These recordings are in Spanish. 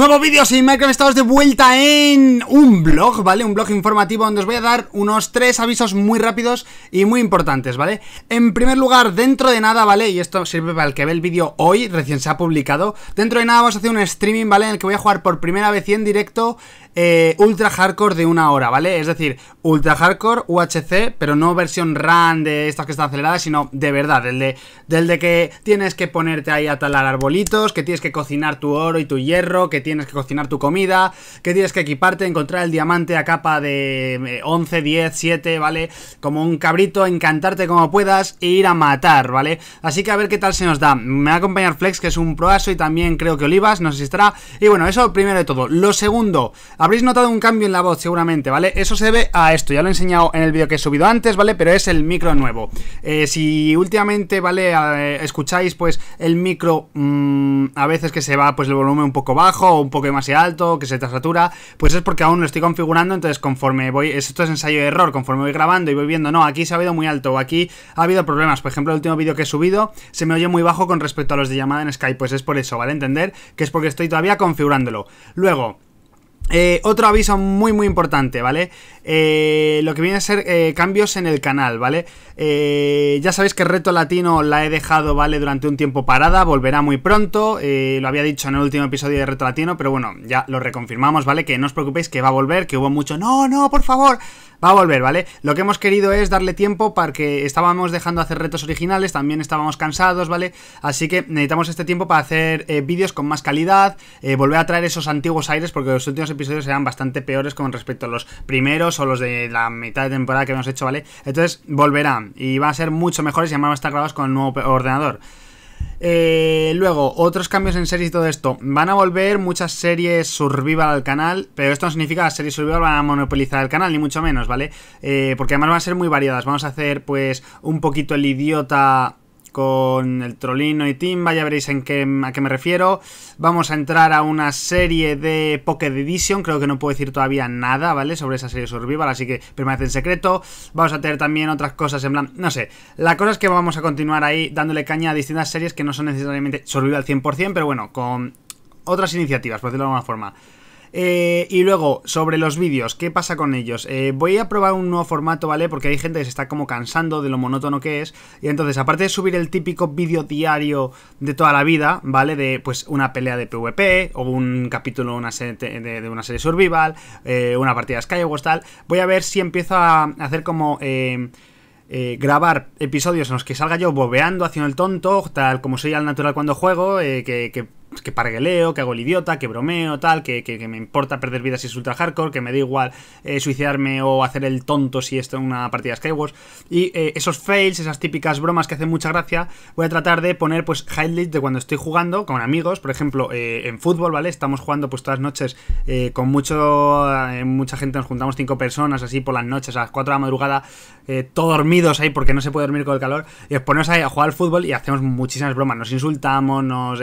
Nuevo vídeo, soy Minecraft, estamos de vuelta en un blog, ¿vale? Un blog informativo donde os voy a dar unos tres avisos muy rápidos y muy importantes, ¿vale? En primer lugar, dentro de nada, ¿vale? Y esto sirve para el que ve el vídeo hoy, recién se ha publicado Dentro de nada vamos a hacer un streaming, ¿vale? En el que voy a jugar por primera vez y en directo eh, Ultra Hardcore de una hora, ¿vale? Es decir, Ultra Hardcore, UHC, pero no versión RAN de estas que están aceleradas, sino de verdad, del de, del de que tienes que ponerte ahí a talar arbolitos, que tienes que cocinar tu oro y tu hierro, que tienes tienes que cocinar tu comida, que tienes que equiparte, encontrar el diamante a capa de 11, 10, 7, ¿vale? Como un cabrito, encantarte como puedas e ir a matar, ¿vale? Así que a ver qué tal se nos da. Me va a acompañar Flex, que es un proaso y también creo que Olivas, no sé si estará. Y bueno, eso primero de todo. Lo segundo, habréis notado un cambio en la voz seguramente, ¿vale? Eso se debe a esto, ya lo he enseñado en el vídeo que he subido antes, ¿vale? Pero es el micro nuevo. Eh, si últimamente, ¿vale? Eh, escucháis pues el micro mm, a veces que se va pues el volumen un poco bajo un poco demasiado alto, que se te satura, pues es porque aún lo estoy configurando, entonces conforme voy, esto es ensayo de error, conforme voy grabando y voy viendo, no, aquí se ha habido muy alto, o aquí ha habido problemas, por ejemplo, el último vídeo que he subido se me oye muy bajo con respecto a los de llamada en Skype, pues es por eso, ¿vale? Entender que es porque estoy todavía configurándolo. Luego, eh, otro aviso muy muy importante, ¿vale? Eh, lo que viene a ser eh, cambios en el canal, ¿vale? ya sabéis que Reto Latino la he dejado, ¿vale? Durante un tiempo parada, volverá muy pronto, lo había dicho en el último episodio de Reto Latino, pero bueno, ya lo reconfirmamos, ¿vale? Que no os preocupéis que va a volver, que hubo mucho, no, no, por favor, va a volver, ¿vale? Lo que hemos querido es darle tiempo para que estábamos dejando hacer retos originales, también estábamos cansados, ¿vale? Así que necesitamos este tiempo para hacer vídeos con más calidad, volver a traer esos antiguos aires, porque los últimos episodios episodios serán bastante peores con respecto a los primeros o los de la mitad de temporada que hemos hecho, ¿vale? Entonces volverán y va a ser mucho mejores y además van a estar grabados con el nuevo ordenador. Eh, luego, otros cambios en series y todo esto. Van a volver muchas series Survival al canal, pero esto no significa que las series Survival van a monopolizar el canal, ni mucho menos, ¿vale? Eh, porque además van a ser muy variadas. Vamos a hacer, pues, un poquito el idiota con el Trolino y Timba, ya veréis en qué, a qué me refiero. Vamos a entrar a una serie de Pocket Edition, creo que no puedo decir todavía nada, ¿vale? Sobre esa serie Survival, así que permanece en secreto. Vamos a tener también otras cosas en plan, no sé. La cosa es que vamos a continuar ahí dándole caña a distintas series que no son necesariamente Survival 100%, pero bueno, con otras iniciativas, por decirlo de alguna forma. Eh, y luego, sobre los vídeos, ¿qué pasa con ellos? Eh, voy a probar un nuevo formato, ¿vale? Porque hay gente que se está como cansando de lo monótono que es. Y entonces, aparte de subir el típico vídeo diario de toda la vida, ¿vale? De pues una pelea de PvP, o un capítulo una serie de, una serie survival, eh, una partida de Skywars, tal. Voy a ver si empiezo a hacer como. grabar episodios en los que salga yo bobeando, haciendo el tonto, tal como soy al natural cuando juego, que, pues, que pargueleo, que hago el idiota, que bromeo, tal, que, me importa perder vidas si es ultra hardcore, que me da igual eh, suicidarme o hacer el tonto si esto es una partida de Skywars. Y eh, esos fails, esas típicas bromas que hacen mucha gracia, voy a tratar de poner pues highlights de cuando estoy jugando con amigos, por ejemplo, eh, en fútbol, ¿vale? Estamos jugando pues todas las noches con mucho mucha gente, nos juntamos cinco personas así por las noches a las 4 de la madrugada, todo dormidos ahí porque no se puede dormir con el calor, y nos ponemos ahí a jugar al fútbol y hacemos muchísimas bromas, nos insultamos, nos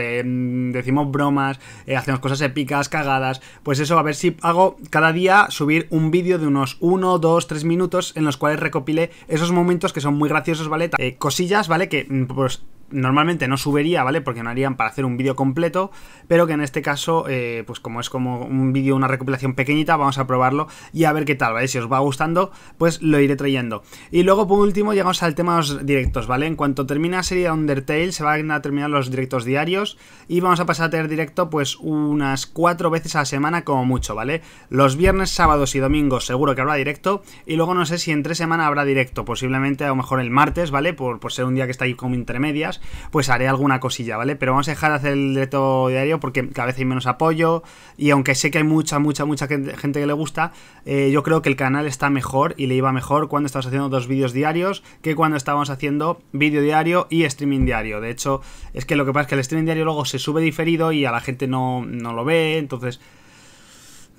decimos bromas, eh, hacemos cosas épicas, cagadas. Pues eso, a ver si hago cada día subir un vídeo de unos 1, 2, 3 minutos en los cuales recopilé esos momentos que son muy graciosos, ¿vale? Eh, cosillas, ¿vale? Que mm, pues normalmente no subiría, ¿vale? Porque no harían para hacer un vídeo completo, pero que en este caso, eh, pues como es como un vídeo, una recopilación pequeñita, vamos a probarlo y a ver qué tal, ¿vale? Si os va gustando, pues lo iré trayendo. Y luego, por último, llegamos al tema de los directos, ¿vale? En cuanto termina la serie de Undertale, se van a terminar los directos diarios y vamos a pasar a tener directo, pues, unas cuatro veces a la semana como mucho, ¿vale? Los viernes, sábados y domingos seguro que habrá directo y luego no sé si entre semana habrá directo, posiblemente a lo mejor el martes, ¿vale? Por, por ser un día que está ahí como intermedias pues haré alguna cosilla, ¿vale? Pero vamos a dejar de hacer el directo diario porque cada vez hay menos apoyo y aunque sé que hay mucha, mucha, mucha gente que le gusta, eh, yo creo que el canal está mejor y le iba mejor cuando estábamos haciendo dos vídeos diarios que cuando estábamos haciendo vídeo diario y streaming diario. De hecho, es que lo que pasa es que el streaming diario luego se sube diferido y a la gente no, no lo ve, entonces...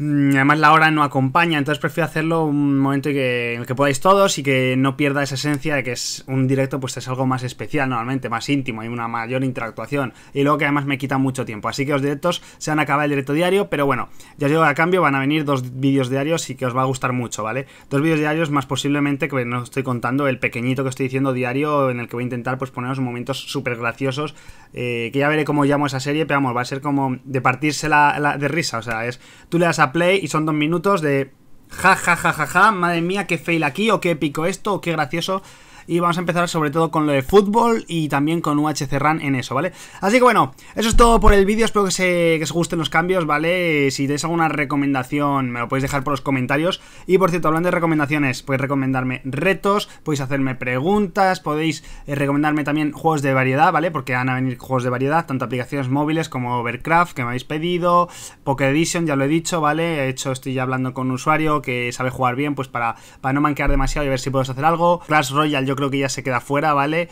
Mm, además la hora no acompaña, entonces prefiero hacerlo un momento en el que podáis todos y que no pierda esa esencia de que es un directo, pues es algo más especial normalmente, más íntimo, y una mayor interactuación y luego que además me quita mucho tiempo. Así que los directos se han acabado el directo diario, pero bueno, ya os digo a cambio van a venir dos vídeos diarios y que os va a gustar mucho, ¿vale? Dos vídeos diarios más posiblemente que no estoy contando el pequeñito que estoy diciendo diario en el que voy a intentar pues poneros momentos súper graciosos, eh, que ya veré cómo llamo esa serie, pero vamos, va a ser como de partirse de risa, o sea, es tú le das a play y son dos minutos de ja, ja, ja, ja, ja, madre mía, que fail aquí, o qué épico esto, o qué gracioso y vamos a empezar sobre todo con lo de fútbol y también con UHC Run en eso, ¿vale? Así que bueno, eso es todo por el vídeo, espero que, se, os gusten los cambios, ¿vale? Si tenéis alguna recomendación me lo podéis dejar por los comentarios y por cierto, hablando de recomendaciones, podéis recomendarme retos, podéis hacerme preguntas, podéis eh, recomendarme también juegos de variedad, ¿vale? Porque van a venir juegos de variedad, tanto aplicaciones móviles como Overcraft que me habéis pedido, Pocket Edition, ya lo he dicho, ¿vale? He hecho, estoy ya hablando con un usuario que sabe jugar bien, pues para, para no manquear demasiado y ver si puedes hacer algo. Clash Royale, yo creo que ya se queda fuera, ¿vale?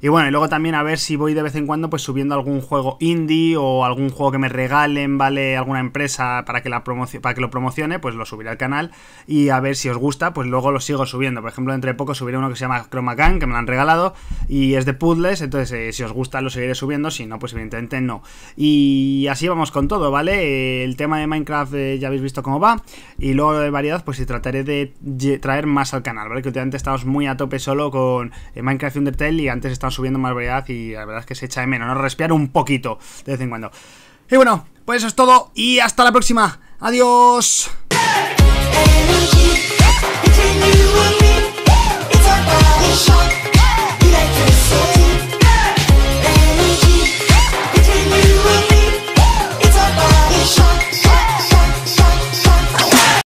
Y bueno, y luego también a ver si voy de vez en cuando pues subiendo algún juego indie o algún juego que me regalen, ¿vale? Alguna empresa para que, la para que lo promocione, pues lo subiré al canal y a ver si os gusta, pues luego lo sigo subiendo. Por ejemplo, entre poco subiré uno que se llama Chroma Gun, que me lo han regalado y es de puzzles, entonces eh, si os gusta lo seguiré subiendo, si no, pues evidentemente no. Y así vamos con todo, ¿vale? El tema de Minecraft eh, ya habéis visto cómo va y luego de variedad, pues si trataré de traer más al canal, ¿vale? Que últimamente estamos muy a tope solo con con eh, Minecraft Undertale y antes están subiendo más variedad y la verdad es que se echa de menos, ¿no? Respirar un poquito de vez en cuando. Y bueno, pues eso es todo y hasta la próxima. Adiós.